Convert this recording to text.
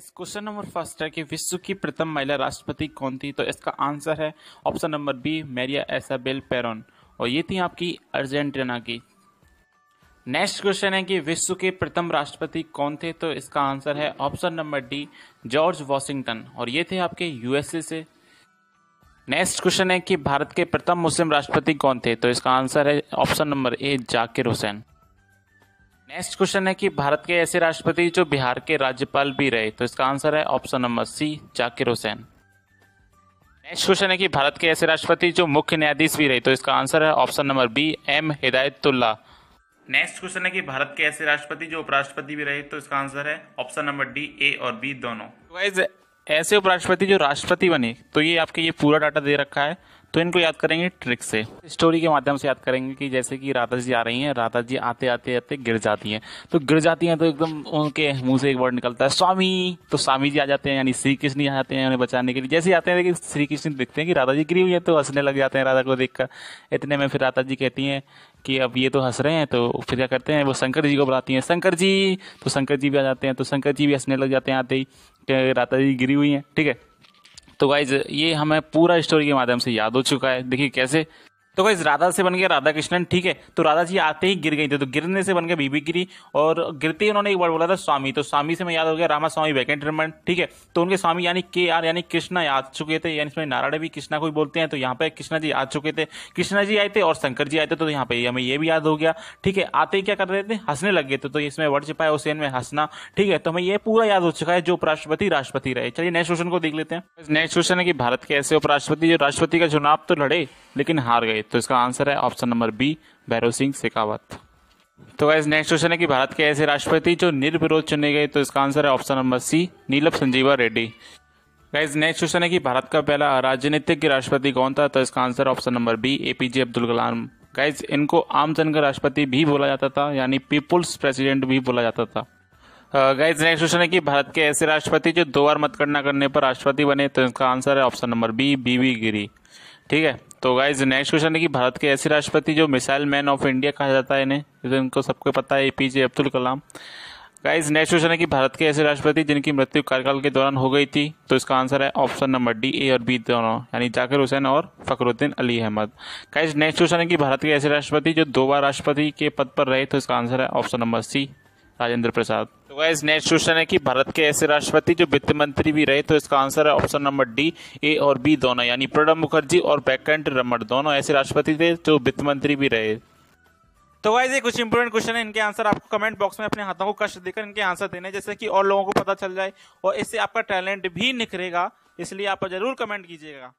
इस question number first है कि विश्व की प्रथम महिला राष्ट्रपति कौन थी तो इसका आंसर है option number B Maria Isabel Peron और ये थी आपकी अर्जेंटीना की नेक्स्ट क्वेश्चन है कि विश्व के प्रथम राष्ट्रपति कौन थे तो इसका आंसर है option number D George Washington और ये थे आपके यूएसए से नेक्स्ट क्वेश्चन है कि भारत के प्रथम मुस्लिम राष्ट्रपति कौन थे तो इसका आंसर है option number A Zakir Hussain next question है कि भारत के ऐसे राष्ट्रपति जो बिहार के राज्यपाल भी रहे तो इसका आंसर है option number C Zakir Hussain next question है कि भारत के ऐसे राष्ट्रपति जो मुख्य न्यायाधीश भी रहे तो इसका आंसर है option number B M Hidayatullah next question है कि भारत के ऐसे राष्ट्रपति जो उपराष्ट्रपति भी रहे तो इसका आंसर है ऑप्शन नंबर डी ए और बी दोनों ऐसे उपराष्ट्रपति जो राष्ट्रपति बने तो ये आपके ये पूरा डाटा दे रखा है तो इनको याद करेंगे ट्रिक से स्टोरी के माध्यम से याद करेंगे कि जैसे कि राधा जी आ रही हैं राधा जी आते आते आते गिर जाती हैं तो गिर जाती हैं तो एकदम उनके मुंह से एक वर्ड निकलता है स्वामी तो स्वामी जी आ जाते हैं यानी श्री कृष्ण आ जाते हैं उन्हें बचाने के लिए जैसे आते हैं लेकिन श्री कृष्ण देखते हैं कि राधा जी गिरी हुई है तो हंसने लग जाते हैं राधा को देखकर इतने में फिर राधा जी कहती हैं कि अब ये तो हंस रहे हैं तो फिर क्या करते हैं वो शंकर जी को बुलाती हैं शंकर जी तो शंकर जी भी आ जाते हैं तो शंकर जी भी हंसने लग जाते हैं आते ही राधा जी गिरी हुई हैं ठीक है तो गाइज ये हमें पूरा स्टोरी के माध्यम से याद हो चुका है देखिए कैसे तो गाइज राधा से बन गया राधा कृष्णन ठीक है तो राधा जी आते ही गिर गई थी तो गिरने से बन गया बीबी गिरी और गिरते ही उन्होंने एक बार बोला था स्वामी तो स्वामी से मैं याद हो गया रामा स्वामी वैकेंट रमन ठीक है तो उनके स्वामी यानी के आर यानी कृष्णा आ चुके थे यानी इसमें नारायण भी कृष्णा को भी बोलते हैं तो यहाँ पे कृष्णा जी आ चुके थे कृष्णा जी आए थे और शंकर जी आए थे तो यहाँ पे हमें ये भी याद हो गया ठीक है आते ही क्या कर रहे थे हंसने लग गए थे तो इसमें वर्ड छिपा उस उस में हंसना ठीक है तो हमें ये पूरा याद हो चुका है जो उपराष्ट्रपति राष्ट्रपति रहे चलिए नेक्स्ट क्वेश्चन को देख लेते हैं नेक्स्ट क्वेश्चन है कि भारत के ऐसे उपराष्ट्रपति जो राष्ट्रपति का चुनाव तो लड़े लेकिन हार गए तो इसका आंसर है option number B Bhairon Singh Shekhawat तो गाइज नेक्स्ट क्वेश्चन है कि भारत के ऐसे राष्ट्रपति जो निर्विरोध चुने गए तो इसका आंसर है option number C Neelam Sanjiva Reddy guys next question है कि भारत का पहला राजनीतिज्ञ राष्ट्रपति कौन था तो इसका answer option number B APJ Abdul Kalam guys इनको आमजन का राष्ट्रपति भी बोला जाता था यानी पीपुल्स प्रेसिडेंट भी बोला जाता था गाइज नेक्स्ट क्वेश्चन है कि भारत के ऐसे राष्ट्रपति जो दो बार मतगणना करने पर राष्ट्रपति बने तो इसका आंसर है ऑप्शन नंबर बी बीवी गिरी ठीक है तो गाइज नेक्स्ट क्वेश्चन है कि भारत के ऐसे राष्ट्रपति जो मिसाइल मैन ऑफ इंडिया कहा जाता है इन्हें तो इनको सबको पता है A Abdul Kalam guys next question है कि भारत के ऐसे राष्ट्रपति जिनकी मृत्यु कार्यकाल के दौरान हो गई थी तो इसका आंसर है ऑप्शन नंबर डी ए और बी दोनों यानी जाकिर हुसैन और Fakhruddin Ali Ahmed guys next question है कि भारत के ऐसे राष्ट्रपति जो दो बार राष्ट्रपति के पद पर रहे तो इसका आंसर है option number C Rajendra Prasad तो गाइज नेक्स्ट क्वेश्चन है कि भारत के ऐसे राष्ट्रपति जो वित्त मंत्री भी रहे तो इसका आंसर है ऑप्शन नंबर डी ए और बी दोनों यानी प्रणब मुखर्जी और बैकंठ रमण दोनों ऐसे राष्ट्रपति थे जो वित्त मंत्री भी रहे तो वाइज ये कुछ इंपोर्टेंट क्वेश्चन है इनके आंसर आपको कमेंट बॉक्स में अपने हाथों को कष्ट देकर इनके आंसर देने जैसे कि और लोगों को पता चल जाए और इससे आपका टैलेंट भी निखरेगा इसलिए आप जरूर कमेंट कीजिएगा